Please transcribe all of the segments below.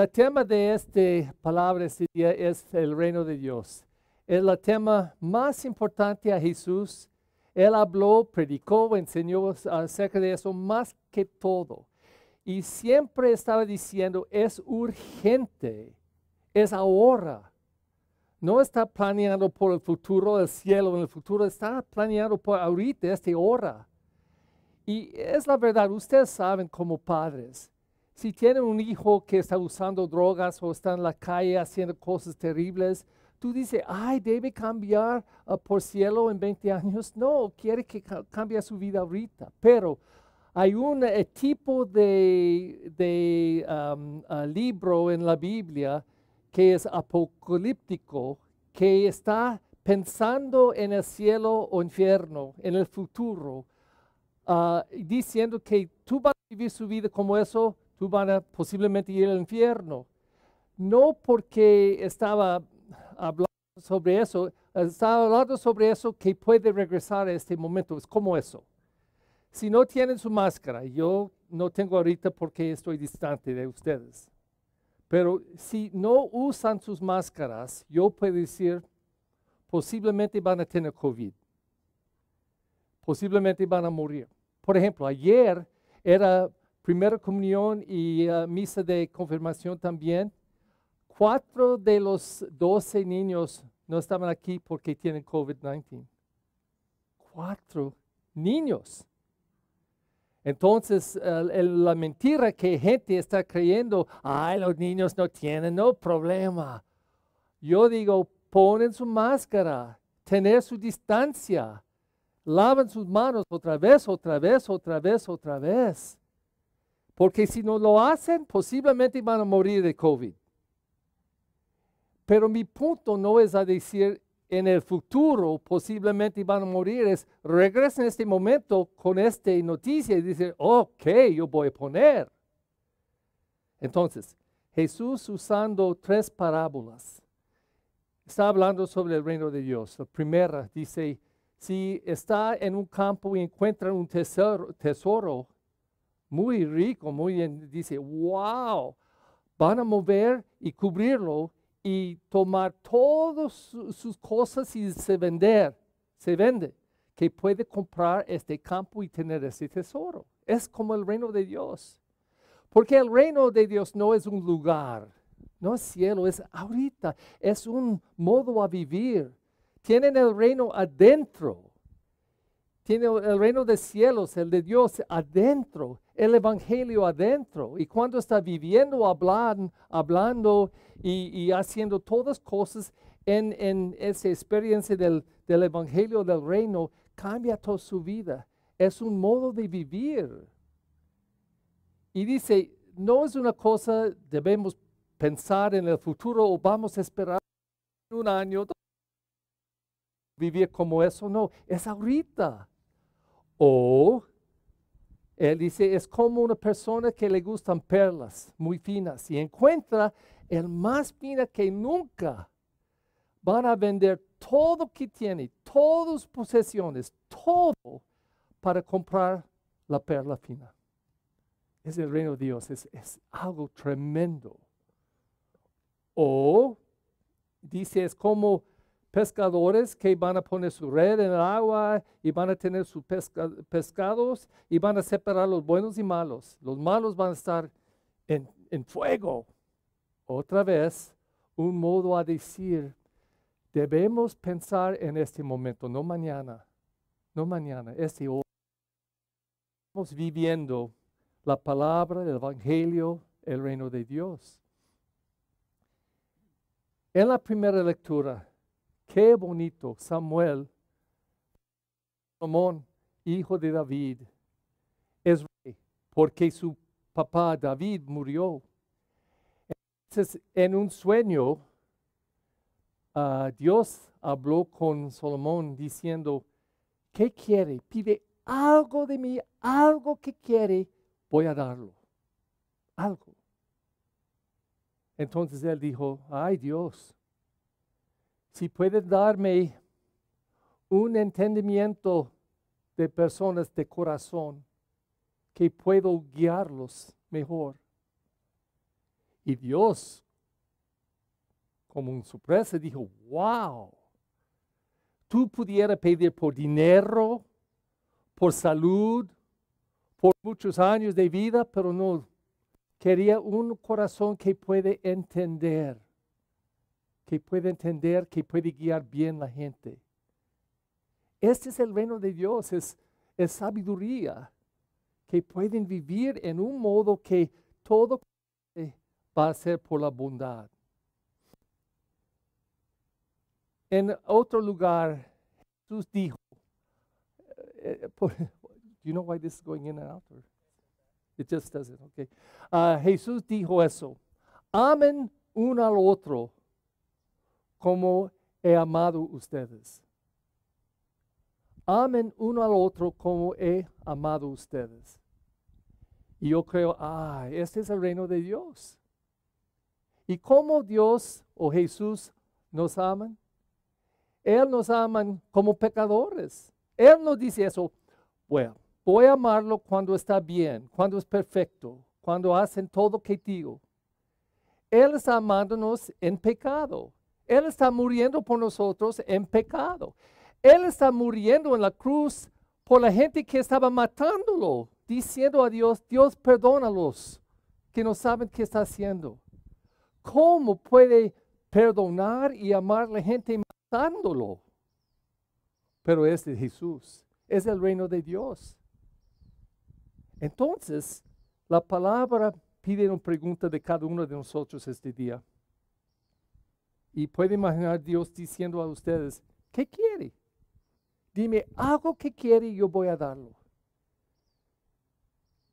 el tema de esta palabra este día es el reino de Dios. Es el tema más importante a Jesús. Él habló, predicó, enseñó acerca de eso más que todo. Y siempre estaba diciendo, es urgente, es ahora. No está planeando por el futuro, el cielo en el futuro, está planeando por ahorita, esta hora. Y es la verdad, ustedes saben como padres, si tiene un hijo que está usando drogas o está en la calle haciendo cosas terribles, tú dices, ay, debe cambiar ah, por cielo en 20 años. No, quiere que cambie su vida ahorita. Pero hay un eh, tipo de, ah, libro en la Biblia que es apocalíptico, que está pensando en el cielo o infierno, en el futuro, ah, diciendo que tú vas a vivir su vida como eso, van a posiblemente ir al infierno. No porque estaba hablando sobre eso, estaba hablando sobre eso que puede regresar a este momento, es como eso. Si no tienen su máscara, yo no tengo ahorita porque estoy distante de ustedes, pero si no usan sus máscaras, yo puedo decir, posiblemente van a tener COVID, posiblemente van a morir. Por ejemplo, ayer era primera comunión y eh, misa de confirmación también. Cuatro de los doce niños no estaban aquí porque tienen COVID-19. Cuatro niños. Entonces, la mentira que gente está creyendo, ay, los niños no tienen, no problema. Yo digo, ponen su máscara, tener su distancia, lavan sus manos otra vez, otra vez, otra vez, otra vez. Porque si no lo hacen, posiblemente van a morir de COVID. Pero mi punto no es a decir en el futuro posiblemente van a morir, es regresen en este momento con esta noticia y dicen, ok, yo voy a poner. Entonces, Jesús usando tres parábolas, está hablando sobre el reino de Dios. La primera dice, si está en un campo y encuentra un tesoro muy rico, muy bien, dice, wow, van a mover y cubrirlo y tomar todas sus cosas y se vender, se vende, que puede comprar este campo y tener ese tesoro. Es como el reino de Dios. Porque el reino de Dios no es un lugar, no es cielo, es ahorita, es un modo a vivir. Tienen el reino adentro. tiene el reino de cielos, el de Dios adentro el Evangelio adentro. Y cuando está viviendo, hablando, hablando y, haciendo todas cosas en, esa experiencia del, del, Evangelio del Reino, cambia toda su vida. Es un modo de vivir. Y dice, no es una cosa, debemos pensar en el futuro o vamos a esperar un año, vivir como eso, no, es ahorita. O él dice, es como una persona que le gustan perlas muy finas y encuentra el más fina que nunca. Van a vender todo que tiene, todas sus posesiones, todo para comprar la perla fina. Es el reino de Dios, es, es algo tremendo. O dice, es como pescadores que van a poner su red en el agua y van a tener sus pesca pescados y van a separar los buenos y malos. Los malos van a estar en, en fuego. Otra vez, un modo a decir, debemos pensar en este momento, no mañana, no mañana, este hoy. Estamos viviendo la palabra, del Evangelio, el reino de Dios. En la primera lectura, Qué bonito Samuel, Salomón, hijo de David, es rey, porque su papá David murió. Entonces, en un sueño, ah, Dios habló con Salomón diciendo, ¿qué quiere? Pide algo de mí, algo que quiere, voy a darlo. Algo. Entonces él dijo, ay Dios, si puedes darme un entendimiento de personas de corazón, que puedo guiarlos mejor. Y Dios, como un sorpresa, dijo, wow, tú pudieras pedir por dinero, por salud, por muchos años de vida, pero no, quería un corazón que puede entender que puede entender, que puede guiar bien la gente. Este es el reino de Dios, es, sabiduría, que pueden vivir en un modo que todo va a ser por la bondad. En otro lugar, Jesús dijo, do eh, eh, you know why this is going in and out? it just doesn't, okay. Ah, Jesús dijo eso, amen uno al otro como he amado ustedes. Amen uno al otro como he amado ustedes. Y yo creo, ah, este es el reino de Dios. ¿Y cómo Dios o Jesús nos aman? Él nos ama como pecadores. Él nos dice eso, bueno, voy a amarlo cuando está bien, cuando es perfecto, cuando hacen todo que digo. Él está amándonos en pecado. Él está muriendo por nosotros en pecado. Él está muriendo en la cruz por la gente que estaba matándolo, diciendo a Dios, Dios perdónalos, que no saben qué está haciendo. ¿Cómo puede perdonar y amar a la gente matándolo? Pero es de Jesús, es el reino de Dios. Entonces, la palabra pide una pregunta de cada uno de nosotros este día. Y puede imaginar Dios diciendo a ustedes, ¿qué quiere? Dime algo que quiere y yo voy a darlo.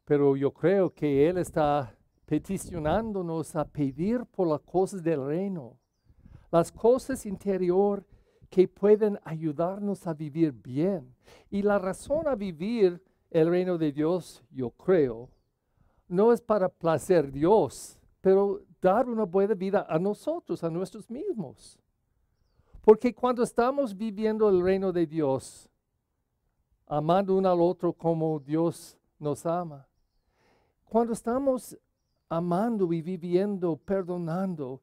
Pero yo creo que Él está peticionándonos a pedir por las cosas del reino, las cosas interior que pueden ayudarnos a vivir bien. Y la razón a vivir el reino de Dios, yo creo, no es para placer Dios, pero dar una buena vida a nosotros, a nuestros mismos. Porque cuando estamos viviendo el reino de Dios, amando uno al otro como Dios nos ama, cuando estamos amando y viviendo, perdonando,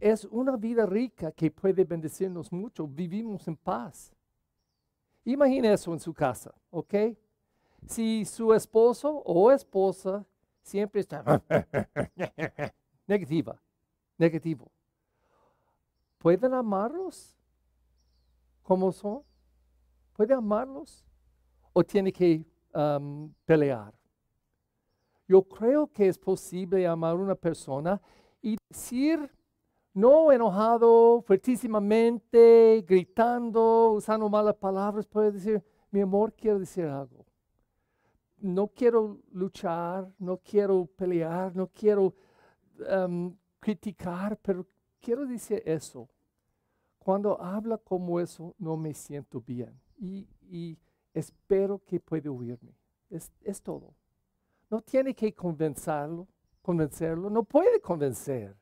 es una vida rica que puede bendecirnos mucho. Vivimos en paz. Imagine eso en su casa, ¿ok? Si su esposo o esposa siempre está... negativa, negativo. ¿Pueden amarlos como son? ¿Puede amarlos? ¿O tiene que pelear? Yo creo que es posible amar a una persona y decir, no enojado, fuertísimamente, gritando, usando malas palabras, puede decir, mi amor, quiero decir algo. No quiero luchar, no quiero pelear, no quiero criticar, pero quiero decir eso. Cuando habla como eso, no me siento bien y, espero que pueda oírme. Es, todo. No tiene que convencerlo, convencerlo, no puede convencer,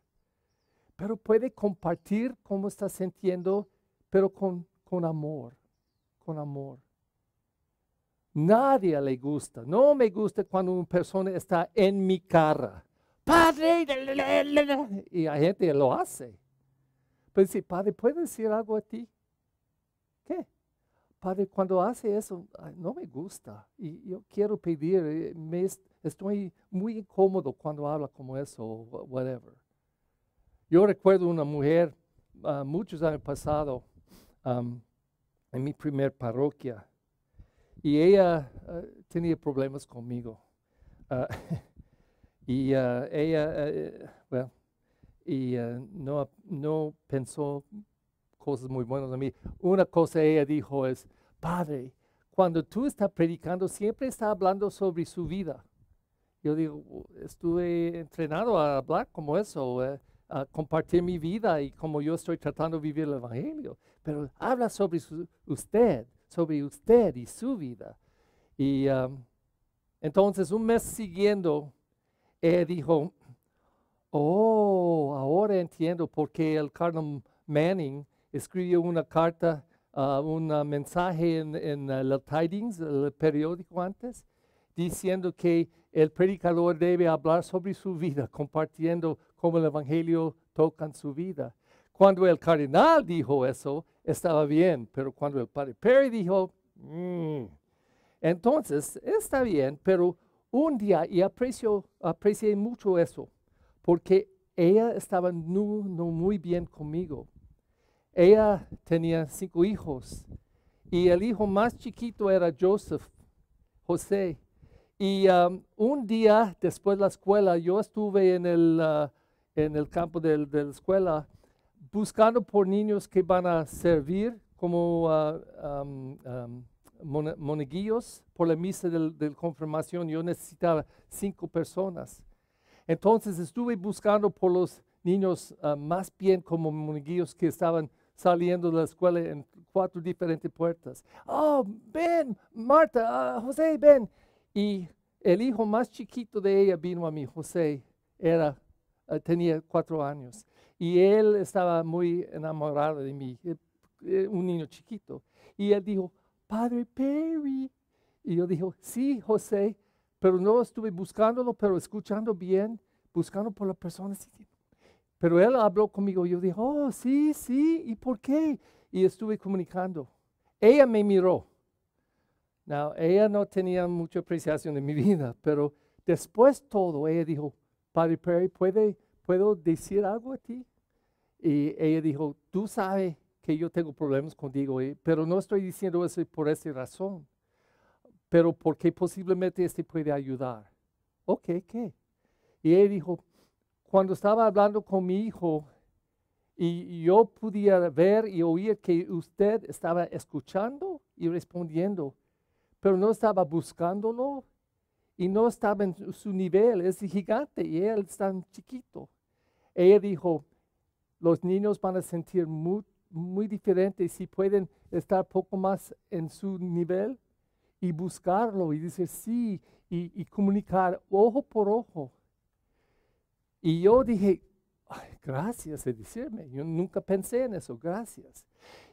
pero puede compartir cómo está sintiendo, pero con, con amor, con amor. Nadie le gusta. No me gusta cuando una persona está en mi cara padre, y la gente lo hace. Pero dice padre, ¿puede decir algo a ti? ¿Qué? Padre, cuando hace eso, no me gusta. Y yo quiero pedir, eh, me estoy muy incómodo cuando habla como eso, o whatever. Yo recuerdo una mujer, ah, muchos años pasado, en mi primer parroquia, y ella ah, tenía problemas conmigo. Ah, Y ah, ella, eh, eh, bueno, y ah, no, no pensó cosas muy buenas de mí. Una cosa ella dijo es, Padre, cuando tú estás predicando, siempre está hablando sobre su vida. Yo digo, oh, estuve entrenado a hablar como eso, eh, a compartir mi vida y como yo estoy tratando de vivir el Evangelio. Pero habla sobre usted, sobre usted y su vida. Y ah, entonces un mes siguiendo él eh, dijo, oh, ahora entiendo por qué el Cardinal Manning escribió una carta, ah, un ah, mensaje en, en el ah, Tidings, el periódico antes, diciendo que el predicador debe hablar sobre su vida, compartiendo cómo el Evangelio toca en su vida. Cuando el cardenal dijo eso, estaba bien, pero cuando el padre Perry dijo, mm, entonces está bien, pero un día, y aprecio, aprecié mucho eso, porque ella estaba no, muy bien conmigo. Ella tenía cinco hijos y el hijo más chiquito era Joseph, José. Y um, un día después de la escuela, yo estuve en el, uh, en el campo de, la escuela buscando por niños que van a servir como uh, um, um, moneguillos por la misa de confirmación. Yo necesitaba cinco personas. Entonces estuve buscando por los niños ah, más bien como moneguillos que estaban saliendo de la escuela en cuatro diferentes puertas. Oh, ven, Marta, ah, José, ven. Y el hijo más chiquito de ella vino a mí, José, era, ah, tenía cuatro años. Y él estaba muy enamorado de mí, eh, eh, un niño chiquito. Y él dijo, Padre Perry. Y yo dijo, sí, José, pero no estuve buscándolo, pero escuchando bien, buscando por la persona. Pero él habló conmigo, yo dije, oh, sí, sí, ¿y por qué? Y estuve comunicando. Ella me miró. Now, ella no tenía mucha apreciación de mi vida, pero después todo, ella dijo, Padre Perry, ¿puede, ¿puedo decir algo a ti? Y ella dijo, tú sabes que yo tengo problemas contigo, eh, pero no estoy diciendo eso por esa razón, pero porque posiblemente este puede ayudar. Ok, ¿qué? Y él dijo, cuando estaba hablando con mi hijo y yo podía ver y oír que usted estaba escuchando y respondiendo, pero no estaba buscándolo y no estaba en su nivel, es gigante y él es tan chiquito. Ella dijo, los niños van a sentir mucho muy diferente si pueden estar poco más en su nivel y buscarlo y decir sí y, comunicar ojo por ojo. Y yo dije, gracias de decirme, yo nunca pensé en eso, gracias.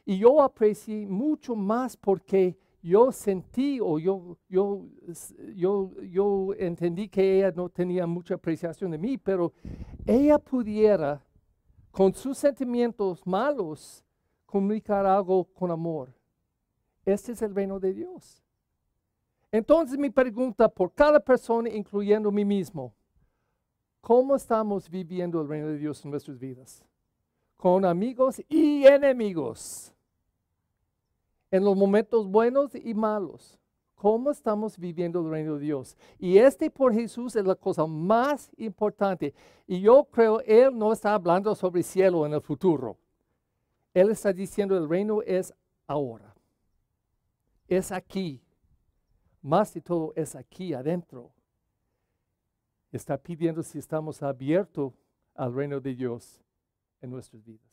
Y yo aprecié mucho más porque yo sentí o yo, yo, yo, yo entendí que ella no tenía mucha apreciación de mí, pero ella pudiera, con sus sentimientos malos, comunicar algo con amor. Este es el reino de Dios. Entonces mi pregunta por cada persona, incluyendo mí mismo, ¿cómo estamos viviendo el reino de Dios en nuestras vidas? Con amigos y enemigos. En los momentos buenos y malos. ¿Cómo estamos viviendo el reino de Dios? Y este por Jesús es la cosa más importante. Y yo creo, Él no está hablando sobre cielo en el futuro. Él está diciendo el reino es ahora, es aquí, más de todo es aquí adentro. Está pidiendo si estamos abiertos al reino de Dios en nuestras vidas.